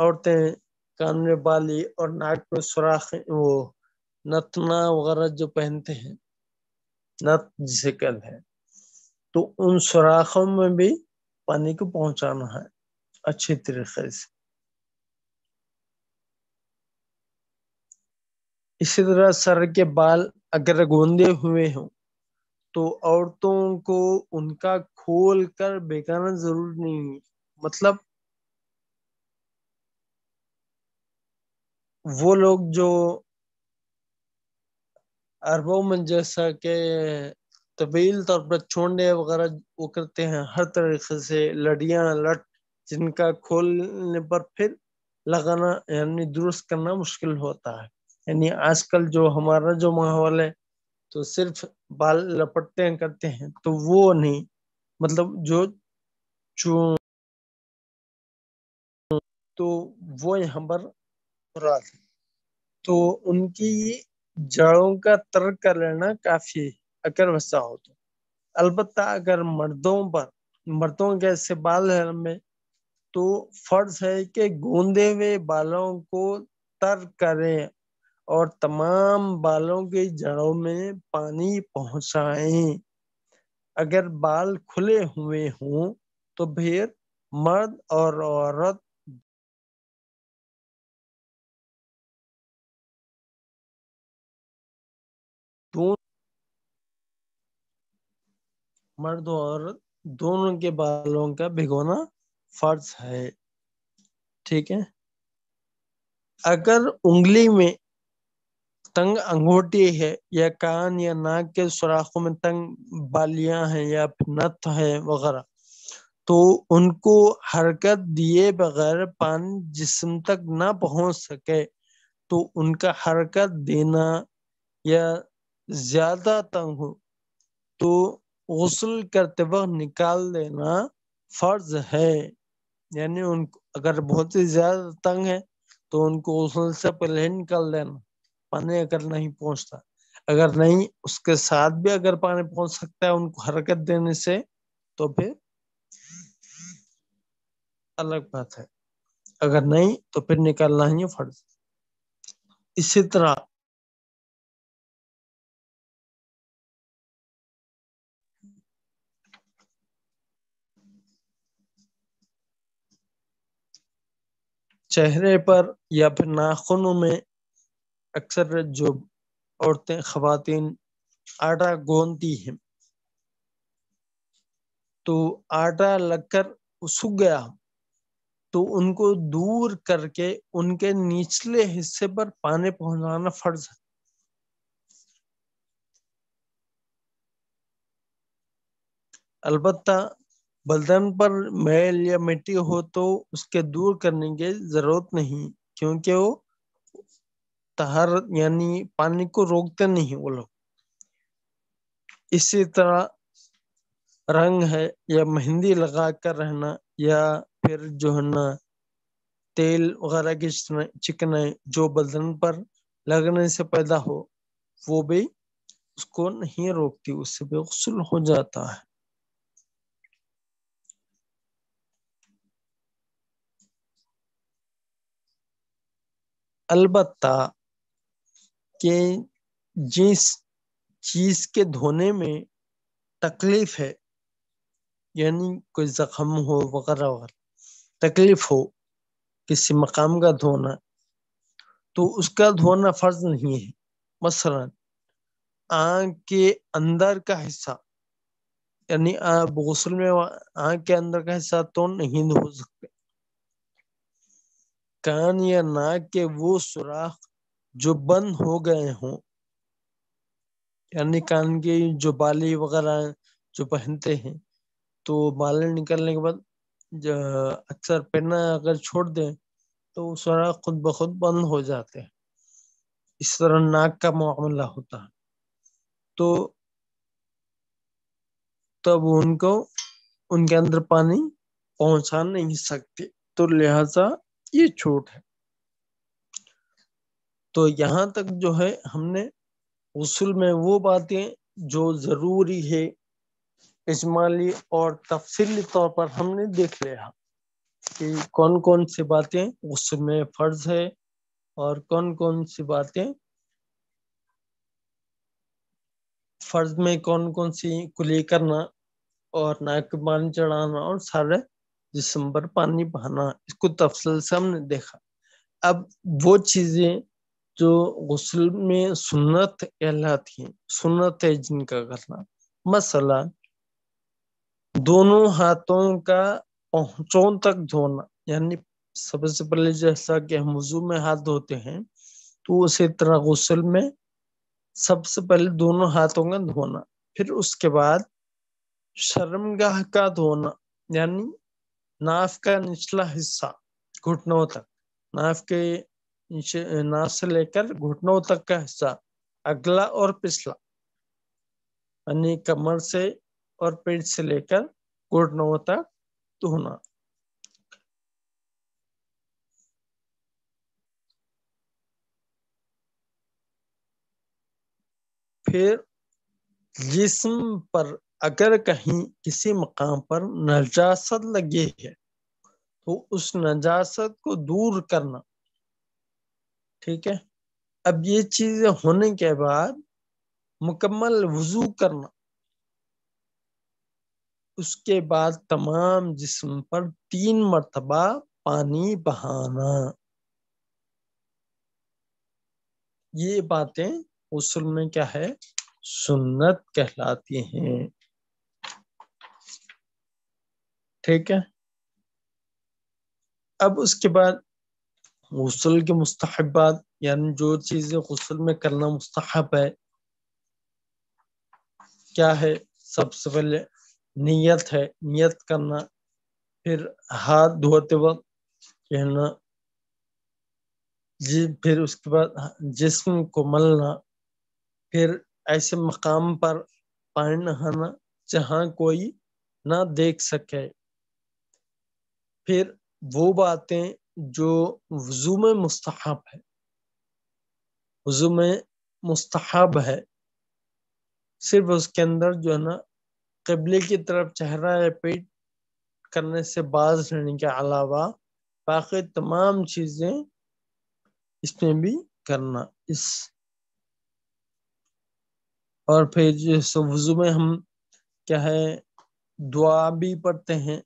औरतें कान में बाली और नाक में सुराख वो नतना वगैरह जो पहनते हैं नत जिसे कहते हैं तो उन सुराखों में भी पानी को पहुंचाना है अच्छे तरीके से इसी तरह सर के बाल अगर गोंदे हुए हों तो औरतों को उनका खोल कर बेकाना जरूर नहीं मतलब वो लोग जो अरबों में जैसा के तवील तौर पर छोड़ने वगैरह वो करते हैं हर तरीके से लडियाँ लट जिनका खोलने पर फिर लगाना यानी दुरुस्त करना मुश्किल होता है यानी आजकल जो हमारा जो माहौल है तो सिर्फ बाल लपटते हैं करते हैं तो वो नहीं मतलब जो चू तो वो यहाँ पर बुरा तो उनकी जड़ों का तर्क कर लेना काफी है अगर वसा हो तो अलबत् अगर मर्दों पर मर्दों के ऐसे बाल है में तो फर्ज है कि गूंदे हुए बालों को तर करें और तमाम बालों की जड़ों में पानी पहुंचाएं अगर बाल खुले हुए हों तो फिर मर्द और औरत मर्द और दोनों के बालों का भिगोना फर्ज है ठीक है अगर उंगली में तंग अंगूठी है या कान या नाक के सुराखों में तंग बालियां हैं या नथ है वगैरह तो उनको हरकत दिए बगैर पानी जिस्म तक ना पहुंच सके तो उनका हरकत देना या ज्यादा तंग हो तो गसल करते वक्त निकाल देना फर्ज है यानी उन अगर बहुत ही ज्यादा तंग है तो उनको गसल से पहले निकाल देना पानी अगर नहीं पहुंचता अगर नहीं उसके साथ भी अगर पानी पहुंच सकता है उनको हरकत देने से तो फिर अलग बात है अगर नहीं तो फिर निकालना ही फर्ज इसी तरह चेहरे पर या फिर नाखूनों में अक्सर जो औरतें खातन आटा गोंदती हैं तो आटा लगकर सूख गया तो उनको दूर करके उनके निचले हिस्से पर पानी पहुंचाना फर्ज है अलबत्ता बर्तन पर मैल या मिट्टी हो तो उसके दूर करने की जरूरत नहीं क्योंकि वो तहर यानी पानी को रोकते नहीं वो लोग इसी तरह रंग है या मेहंदी लगा कर रहना या फिर जो है ना तेल वगैरह की चिकनाई जो बर्तन पर लगने से पैदा हो वो भी उसको नहीं रोकती उससे भी गसल हो जाता है अलबत्ता के जिस चीज़ के धोने में तकलीफ है यानी कोई ज़ख्म हो वगैरह वगैरह तकलीफ हो किसी मकाम का धोना तो उसका धोना फर्ज नहीं है मसलन आँख के अंदर का हिस्सा यानी गसल में आँख के अंदर का हिस्सा तो नहीं धो सकते कान या नाक के वो सुराख जो बंद हो गए हों यानी कान के जो बाली वगैरह जो पहनते हैं तो बाले निकलने के बाद अक्सर पहना अगर छोड़ दें तो वो सुराख खुद ब खुद बंद हो जाते हैं इस तरह नाक का मामला होता है तो तब उनको उनके अंदर पानी पहुंचा नहीं सकते तो लिहाजा ये छूट है तो यहाँ तक जो है हमने उसूल में वो बातें जो जरूरी है इजमाली और तफसीली तौर पर हमने देख लिया कि कौन कौन सी बातें उसूल में फर्ज है और कौन कौन सी बातें फर्ज में कौन कौन सी कुली करना और नाक मान चढ़ाना और सारे जिसम पर पानी बहाना इसको तफसल से हमने देखा अब वो चीजें जो गसल में सुन्नत कहलाती हैं सुन्नत है जिनका करना मसला दोनों हाथों का पहुंचों तक धोना यानी सबसे पहले जैसा कि हम वजू में हाथ धोते हैं तो उसी तरह गसल में सबसे पहले दोनों हाथों का धोना फिर उसके बाद शर्मगाह का धोना यानी नाफ का निचला हिस्सा घुटनों तक नाफ के नाफ से लेकर घुटनों तक का हिस्सा अगला और पिछला यानी कमर से और पेट से लेकर घुटनों तक धोना फिर जिस्म पर अगर कहीं किसी मकाम पर नजासत लगी है तो उस नजासत को दूर करना ठीक है अब ये चीजें होने के बाद मुकम्मल वजू करना उसके बाद तमाम जिस्म पर तीन मरतबा पानी बहाना ये बातें उसल में क्या है सुन्नत कहलाती हैं ठीक है अब उसके बाद गसल के मुस्तहबात यानी जो चीज़ें गसल में करना मुस्तहब है क्या है सबसे पहले नियत है नियत करना फिर हाथ धोते वक्त कहना जी फिर उसके बाद जिस्म को मलना फिर ऐसे मकाम पर पानी नहाना जहाँ कोई ना देख सके फिर वो बातें जो वजू में मुस्तहब है वजू में मुस्तहब है सिर्फ उसके अंदर जो है ना कबले की तरफ चेहरा या पेट करने से बाज रहने के अलावा बाकी तमाम चीज़ें इसमें भी करना इस और फिर जो वजू में हम क्या है दुआ भी पढ़ते हैं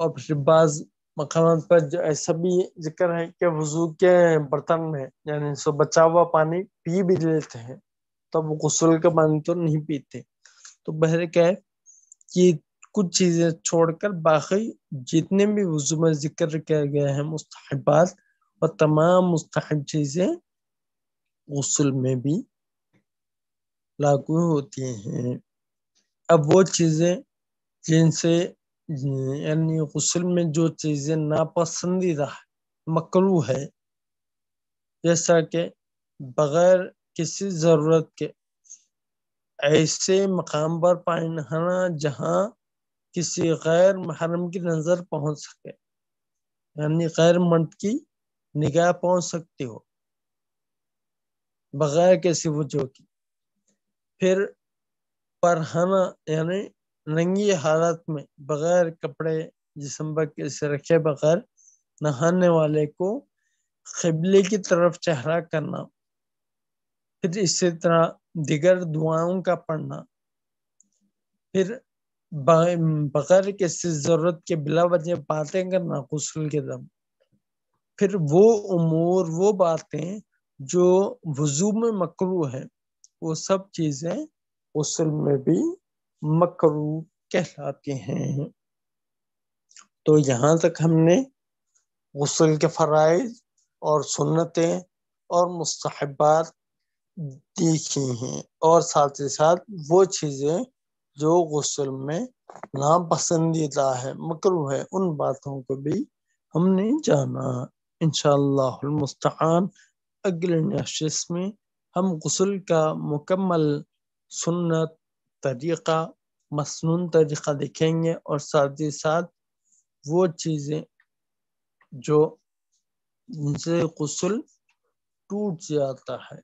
और फिर बाज मकान पर जो ऐसा भी जिक्र है कि वजू के बर्तन में यानी सो बचा हुआ पानी पी भी लेते हैं तो वो गसल का पानी तो नहीं पीते तो बहर कह कि कुछ चीज़ें छोड़कर बाकी जितने भी वजू में जिक्र किया गया है मुस्तहबात और तमाम मुस्तहब चीज़ें गसल में भी लागू होती हैं अब वो चीज़ें जिनसे यानी गसल में जो चीज़ें नापसंदीदा मकरू है जैसा कि बगैर किसी ज़रूरत के ऐसे मकाम पर पाना जहाँ किसी गैर महरम की नज़र पहुँच सके यानी गैर मर्द की निगाह पहुँच सकती हो बगैर किसी वजह की फिर परहना यानी नंगी हालत में बगैर कपड़े जिसम के से रखे बगैर नहाने वाले को खिबले की तरफ चेहरा करना फिर इसी तरह दिगर दुआओं का पढ़ना फिर बगैर किसी जरूरत के बिला वजह बातें करना गसल के दम फिर वो उमूर वो बातें जो वजू में मकरू है वो सब चीजें गसल में भी मकरू कहलाते हैं तो यहाँ तक हमने गसल के फ़रज़ और सुन्नतें और मुस्तबात देखी हैं और साथ ही साथ वो चीज़ें जो गसल में नापसंदीदा है मकरू है उन बातों को भी हमने जाना इनशालास्तान अगले नशिस में हम गसल का मुकम्मल सुन्नत तरीक़ा मसनून तरीक़ा देखेंगे और साथ ही साथ वो चीज़ें जो उनसे गसल टूट जाता है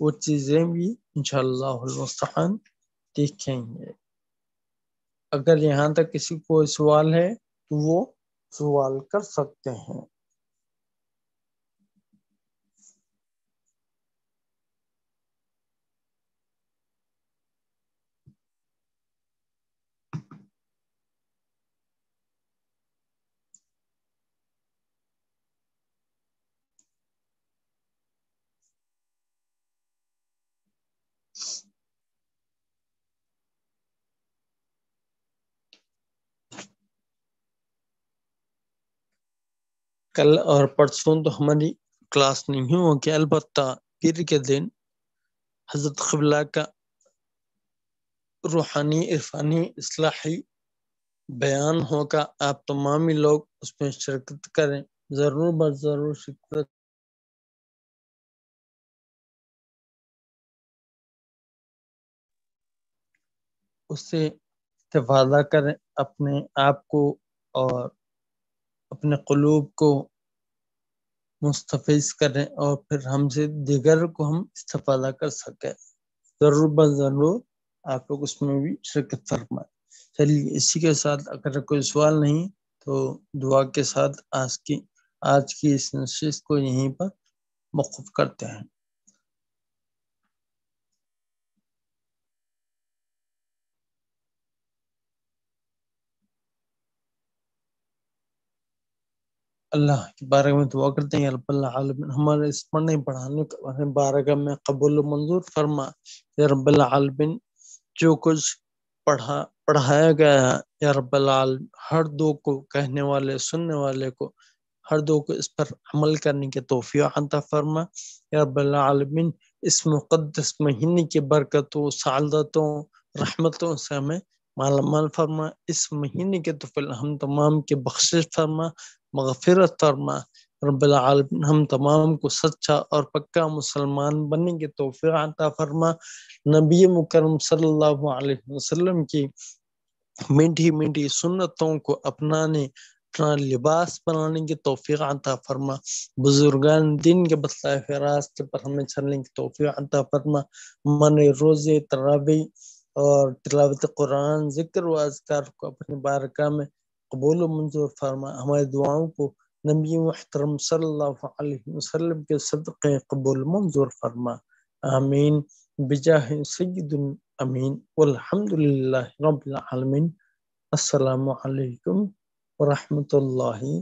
वो चीज़ें भी इंशाल्लाहन देखेंगे अगर यहाँ तक किसी को सवाल है तो वो सवाल कर सकते हैं कल और परसों तो हमारी क्लास नहीं होगी अलबत् पीर के दिन हजरत खबला का रूहानी इरफानी इसलाही बयान होगा आप तमाम लोग उसमें शिरकत करें ज़रूर बस ज़रूर शिरकत उससे इस्तेफादा करें अपने आप को और अपने कलूब को मुस्तफ़ करें और फिर हमसे दिगर को हम इस्तफादा कर सकें ज़रूर ब ज़रूर आप लोग उसमें भी शिरकत फरमाए चलिए इसी के साथ अगर कोई सवाल नहीं तो दुआ के साथ आज की आज की इस नशीस को यहीं पर मौकूफ़ करते हैं अल्लाह के बारे में दुआ करते हैं अल्लाह हमारे इस पढ़ने पढ़ाने के बारे में कबूल मंजूर फरमा रबिन जो कुछ पढ़ा पढ़ाया गया है या रब हर दो को कहने वाले सुनने वाले को हर दो को इस पर अमल करने के तोहफी अता फरमा या रबालमिन इस मुक़दस महीने की बरकतों सालदतों रहमतों से हमें मालामाल फरमा इस महीने के तो हम तमाम के बख्शिश फरमा मगफिरत फरमा रबालमिन हम तमाम को सच्चा और पक्का मुसलमान बनने के तोफ़ी अता फरमा नबी मुकरम सल्लल्लाहु अलैहि वसल्लम की मीठी मीठी सुन्नतों को अपनाने अपना लिबास बनाने की तोफ़ी अता फरमा बुजुर्गान दिन के बतलाए हुए रास्ते पर हमें चलने की तोफ़ी अता फरमा मन रोज़े तरावी और तिलावत कुरान जिक्र व अजगार को अपने बारगाह में قبول منظور فرما हमारे दुआओं को नबी मुहतरम सल्लल्लाहु अलैहि वसल्लम के सदक़े कबूल मंजूर फरमा आमीन बिजाह सैद अमीन वल्हम्दुलिल्लाह रब्बिल आलमीन अस्सलाम वालेकुम वरहमतुल्लाहि